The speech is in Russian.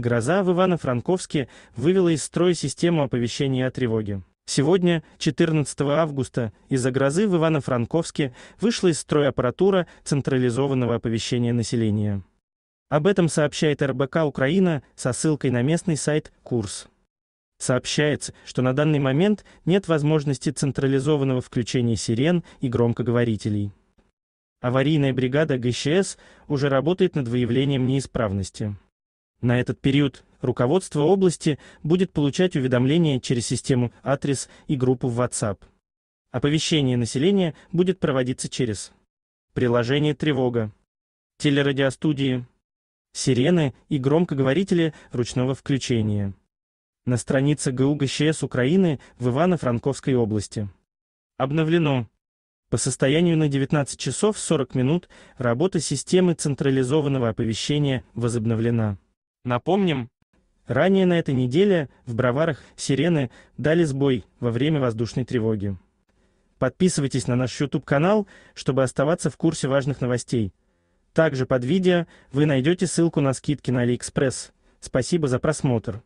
Гроза в Ивано-Франковске вывела из строя систему оповещения о тревоге. Сегодня, 14 августа, из-за грозы в Ивано-Франковске вышла из строя аппаратура централизованного оповещения населения. Об этом сообщает РБК Украина со ссылкой на местный сайт «Курс». Сообщается, что на данный момент нет возможности централизованного включения сирен и громкоговорителей. Аварийная бригада ГЧС уже работает над выявлением неисправности. На этот период руководство области будет получать уведомления через систему адрес и группу в WhatsApp. Оповещение населения будет проводиться через приложение «Тревога», телерадиостудии, сирены и громкоговорители ручного включения. На странице ГУ ГЧС Украины в Ивано-Франковской области. Обновлено. По состоянию на 19 часов 40 минут работа системы централизованного оповещения возобновлена. Напомним, ранее на этой неделе в Броварах сирены дали сбой во время воздушной тревоги. Подписывайтесь на наш YouTube-канал, чтобы оставаться в курсе важных новостей. Также под видео вы найдете ссылку на скидки на AliExpress. Спасибо за просмотр.